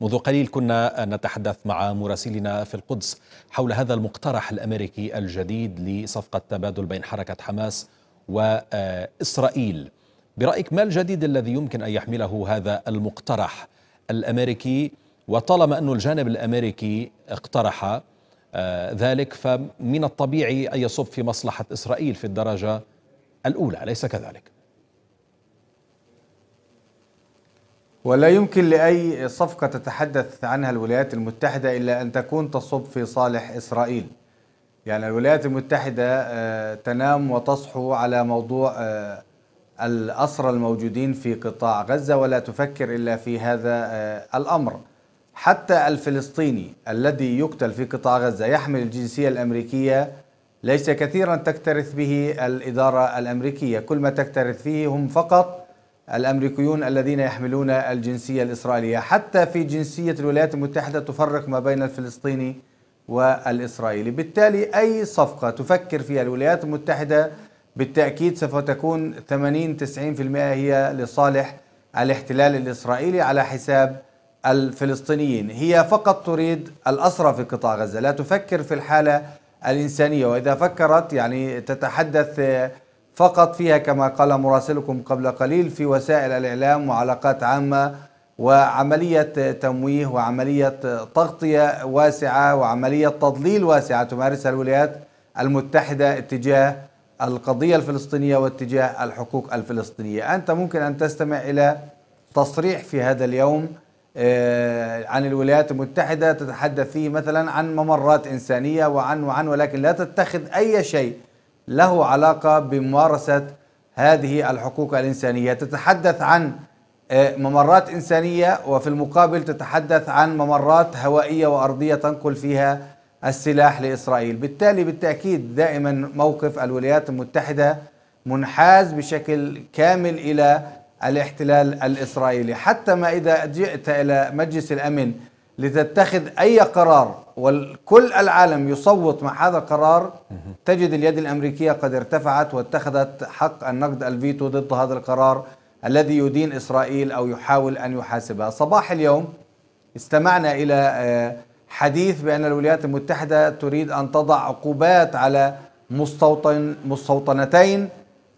منذ قليل كنا نتحدث مع مراسلنا في القدس حول هذا المقترح الامريكي الجديد لصفقه تبادل بين حركه حماس واسرائيل. برايك ما الجديد الذي يمكن ان يحمله هذا المقترح الامريكي وطالما أن الجانب الامريكي اقترح آه، ذلك فمن الطبيعي ان يصب في مصلحه اسرائيل في الدرجه الاولى، اليس كذلك؟ ولا يمكن لأي صفقة تتحدث عنها الولايات المتحدة إلا أن تكون تصب في صالح إسرائيل يعني الولايات المتحدة آه، تنام وتصحو على موضوع آه، الأسرى الموجودين في قطاع غزة ولا تفكر إلا في هذا آه، الأمر حتى الفلسطيني الذي يقتل في قطاع غزة يحمل الجنسية الأمريكية ليس كثيرا تكترث به الإدارة الأمريكية كل ما تكترث فيه هم فقط الامريكيون الذين يحملون الجنسيه الاسرائيليه حتى في جنسيه الولايات المتحده تفرق ما بين الفلسطيني والاسرائيلي بالتالي اي صفقه تفكر فيها الولايات المتحده بالتاكيد سوف تكون 80 90% هي لصالح الاحتلال الاسرائيلي على حساب الفلسطينيين هي فقط تريد الاسرى في قطاع غزه لا تفكر في الحاله الانسانيه واذا فكرت يعني تتحدث فقط فيها كما قال مراسلكم قبل قليل في وسائل الإعلام وعلاقات عامة وعملية تمويه وعملية تغطية واسعة وعملية تضليل واسعة تمارسها الولايات المتحدة اتجاه القضية الفلسطينية واتجاه الحقوق الفلسطينية أنت ممكن أن تستمع إلى تصريح في هذا اليوم آه، عن الولايات المتحدة تتحدث فيه مثلا عن ممرات إنسانية وعن وعن ولكن لا تتخذ أي شيء له علاقة بممارسة هذه الحقوق الإنسانية تتحدث عن آه، ممرات إنسانية وفي المقابل تتحدث عن ممرات هوائية وأرضية تنقل فيها السلاح لإسرائيل بالتالي بالتأكيد دائما موقف الولايات المتحدة منحاز بشكل كامل إلى الاحتلال الإسرائيلي حتى ما إذا جئت إلى مجلس الأمن لتتخذ أي قرار وكل العالم يصوت مع هذا القرار تجد اليد الأمريكية قد ارتفعت واتخذت حق النقد الفيتو ضد هذا القرار الذي يدين إسرائيل أو يحاول أن يحاسبها صباح اليوم استمعنا إلى آه، حديث بأن الولايات المتحدة تريد أن تضع عقوبات على مستوطن مستوطنتين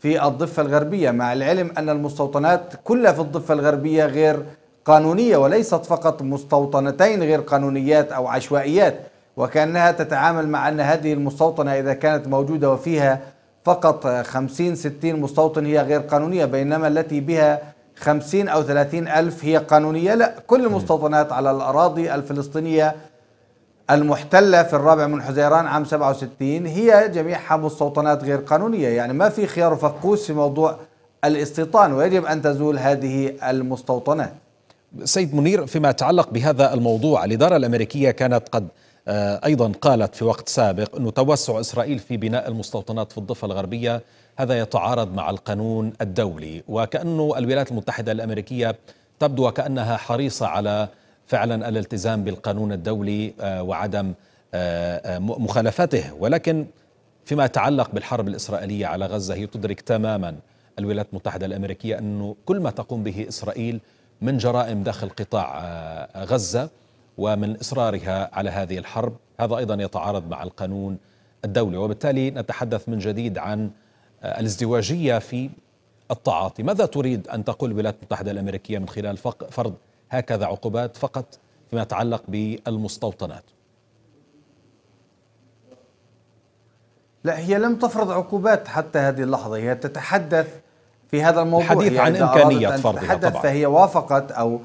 في الضفة الغربية مع العلم أن المستوطنات كلها في الضفة الغربية غير قانونية وليست فقط مستوطنتين غير قانونيات أو عشوائيات وكأنها تتعامل مع أن هذه المستوطنة إذا كانت موجودة وفيها فقط 50 60 مستوطن هي غير قانونية بينما التي بها 50 أو 30 ألف هي قانونية لا كل المستوطنات على الأراضي الفلسطينية المحتلة في الرابع من حزيران عام 67 هي جميعها مستوطنات غير قانونية يعني ما في خيار فقوس في موضوع الاستيطان ويجب أن تزول هذه المستوطنات سيد منير فيما يتعلق بهذا الموضوع الإدارة الأمريكية كانت قد آه، أيضا قالت في وقت سابق أن توسع إسرائيل في بناء المستوطنات في الضفة الغربية هذا يتعارض مع القانون الدولي وكأن الولايات المتحدة الأمريكية تبدو وكأنها حريصة على فعلا الالتزام بالقانون الدولي آه، وعدم آه، مخالفته ولكن فيما يتعلق بالحرب الإسرائيلية على غزة هي تدرك تماما الولايات المتحدة الأمريكية أنه كل ما تقوم به إسرائيل من جرائم داخل قطاع آه، غزة ومن إصرارها على هذه الحرب هذا أيضا يتعارض مع القانون الدولي وبالتالي نتحدث من جديد عن آه، الازدواجية في التعاطي ماذا تريد أن تقول الولايات المتحدة الأمريكية من خلال فرض هكذا عقوبات فقط فيما يتعلق بالمستوطنات لا هي لم تفرض عقوبات حتى هذه اللحظة هي تتحدث في هذا الموضوع الحديث يعني عن إمكانيات فرضها طبعا فهي وافقت أو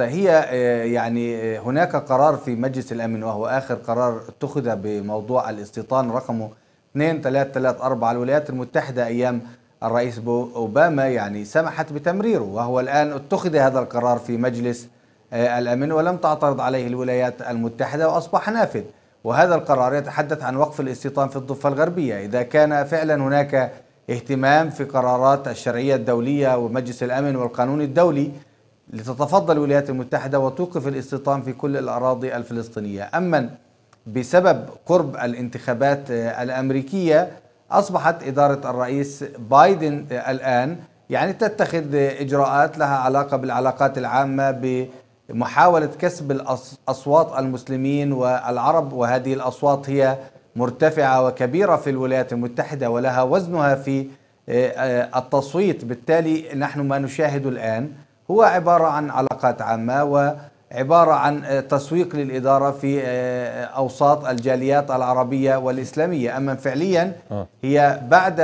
هي آه، يعني آه، هناك قرار في مجلس الأمن وهو آخر قرار اتخذ بموضوع الاستيطان رقمه 2334 الولايات المتحدة أيام الرئيس أوباما يعني سمحت بتمريره وهو الآن اتخذ هذا القرار في مجلس آه، الأمن ولم تعترض عليه الولايات المتحدة وأصبح نافذ وهذا القرار يتحدث عن وقف الاستيطان في الضفة الغربية إذا كان فعلا هناك اهتمام في قرارات الشرعية الدولية ومجلس الأمن والقانون الدولي لتتفضل الولايات المتحدة وتوقف الاستيطان في كل الأراضي الفلسطينية أما بسبب قرب الانتخابات آه، الأمريكية أصبحت إدارة الرئيس بايدن آه، الآن يعني تتخذ إجراءات لها علاقة بالعلاقات العامة بمحاولة كسب الأصوات المسلمين والعرب وهذه الأصوات هي مرتفعة وكبيرة في الولايات المتحدة ولها وزنها في آه، آه، التصويت بالتالي نحن ما نشاهد الآن هو عبارة عن علاقات عامة وعبارة عن آه، تسويق للإدارة في أوساط الجاليات العربية والإسلامية أما فعليا هي بعد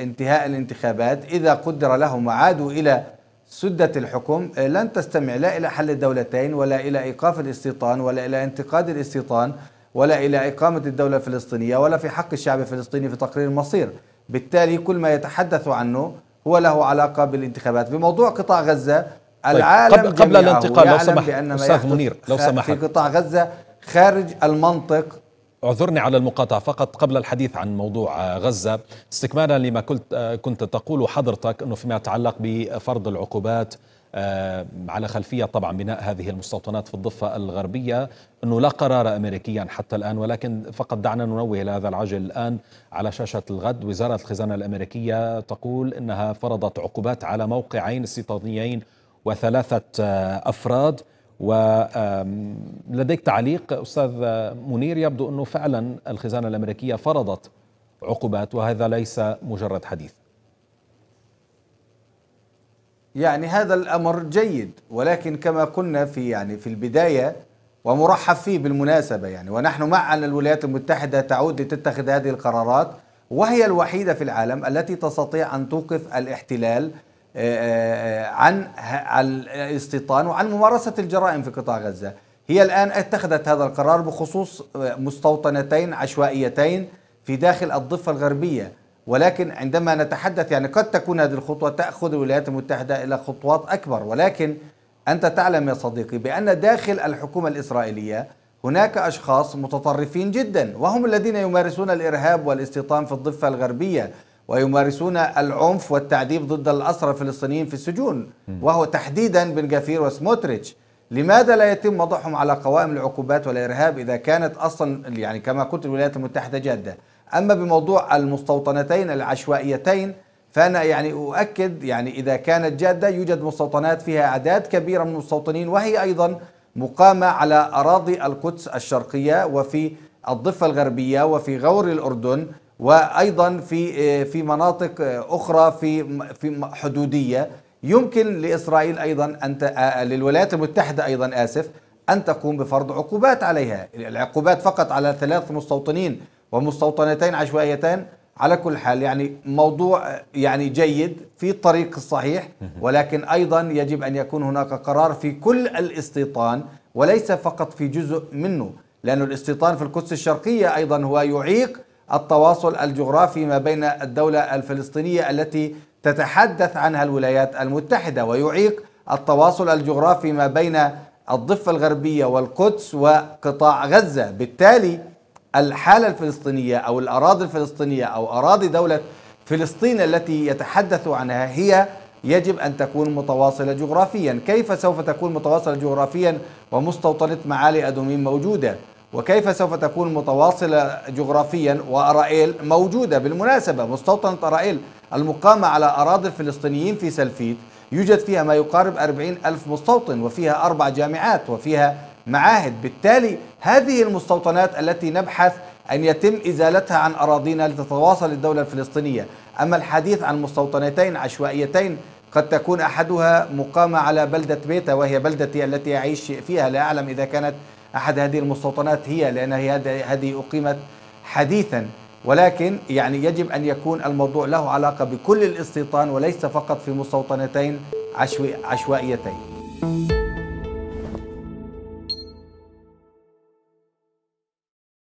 انتهاء الانتخابات إذا قدر لهم وعادوا إلى سدة الحكم لن تستمع لا إلى حل الدولتين ولا إلى إيقاف الاستيطان ولا إلى انتقاد الاستيطان ولا إلى إقامة الدولة الفلسطينية ولا في حق الشعب الفلسطيني في تقرير المصير بالتالي كل ما يتحدث عنه هو له علاقة بالانتخابات بموضوع قطاع غزة طيب العالم قبل, قبل الانتقال لو سمح أستاذ منير لو سمح في قطاع غزة خارج المنطق اعذرني على المقاطعة فقط قبل الحديث عن موضوع آه، غزة استكمالا لما آه، كنت تقول حضرتك أنه فيما يتعلق بفرض العقوبات آه، على خلفية طبعا بناء هذه المستوطنات في الضفة الغربية أنه لا قرار أمريكيا حتى الآن ولكن فقط دعنا ننوه إلى هذا العجل الآن على شاشة الغد وزارة الخزانة الأمريكية تقول أنها فرضت عقوبات على موقعين استيطانيين وثلاثة آه، أفراد ولديك تعليق أستاذ منير يبدو أنه فعلا الخزانة الأمريكية فرضت عقوبات وهذا ليس مجرد حديث يعني هذا الأمر جيد ولكن كما قلنا في يعني في البداية ومرحب فيه بالمناسبة يعني ونحن مع أن الولايات المتحدة تعود لتتخذ هذه القرارات وهي الوحيدة في العالم التي تستطيع أن توقف الاحتلال آه، آه، عن الاستيطان وعن ممارسة الجرائم في قطاع غزة هي الآن اتخذت هذا القرار بخصوص آه، مستوطنتين عشوائيتين في داخل الضفة الغربية ولكن عندما نتحدث يعني قد تكون هذه الخطوة تأخذ الولايات المتحدة إلى خطوات أكبر ولكن أنت تعلم يا صديقي بأن داخل الحكومة الإسرائيلية هناك أشخاص متطرفين جدا وهم الذين يمارسون الإرهاب والاستيطان في الضفة الغربية ويمارسون العنف والتعذيب ضد الأسرى الفلسطينيين في السجون وهو تحديدا بن جافير وسموتريتش لماذا لا يتم وضعهم على قوائم العقوبات والإرهاب إذا كانت أصلا يعني كما قلت الولايات المتحدة جادة أما بموضوع المستوطنتين العشوائيتين فأنا يعني أؤكد يعني إذا كانت جادة يوجد مستوطنات فيها أعداد كبيرة من المستوطنين وهي أيضا مقامة على أراضي القدس الشرقية وفي الضفة الغربية وفي غور الأردن وأيضا في آه، في مناطق آه، أخرى في في حدودية يمكن لإسرائيل أيضا أن آه، للولايات المتحدة أيضا آسف أن تقوم بفرض عقوبات عليها العقوبات فقط على ثلاث مستوطنين ومستوطنتين عشوائيتين على كل حال يعني موضوع يعني جيد في الطريق الصحيح ولكن ايضا يجب ان يكون هناك قرار في كل الاستيطان وليس فقط في جزء منه لأن الاستيطان في القدس الشرقية أيضا هو يعيق التواصل الجغرافي ما بين الدولة الفلسطينية التي تتحدث عنها الولايات المتحدة ويعيق التواصل الجغرافي ما بين الضفة الغربية والقدس وقطاع غزة بالتالي الحالة الفلسطينية أو الأراضي الفلسطينية أو أراضي دولة فلسطين التي يتحدث عنها هي يجب أن تكون متواصلة جغرافيا كيف سوف تكون متواصلة جغرافيا ومستوطنة معالي أدومين موجودة وكيف سوف تكون متواصلة جغرافيا وأرائيل موجودة بالمناسبة مستوطنة أرائيل المقامة على أراضي الفلسطينيين في سلفيت يوجد فيها ما يقارب 40 ألف مستوطن وفيها أربع جامعات وفيها معاهد بالتالي هذه المستوطنات التي نبحث أن يتم إزالتها عن أراضينا لتتواصل الدولة الفلسطينية أما الحديث عن مستوطنتين عشوائيتين قد تكون أحدها مقامة على بلدة بيتا وهي بلدتي التي أعيش فيها لا أعلم إذا كانت أحد هذه المستوطنات هي لأن هذه أقيمت حديثا ولكن يعني يجب أن يكون الموضوع له علاقة بكل الاستيطان وليس فقط في مستوطنتين عشوائيتين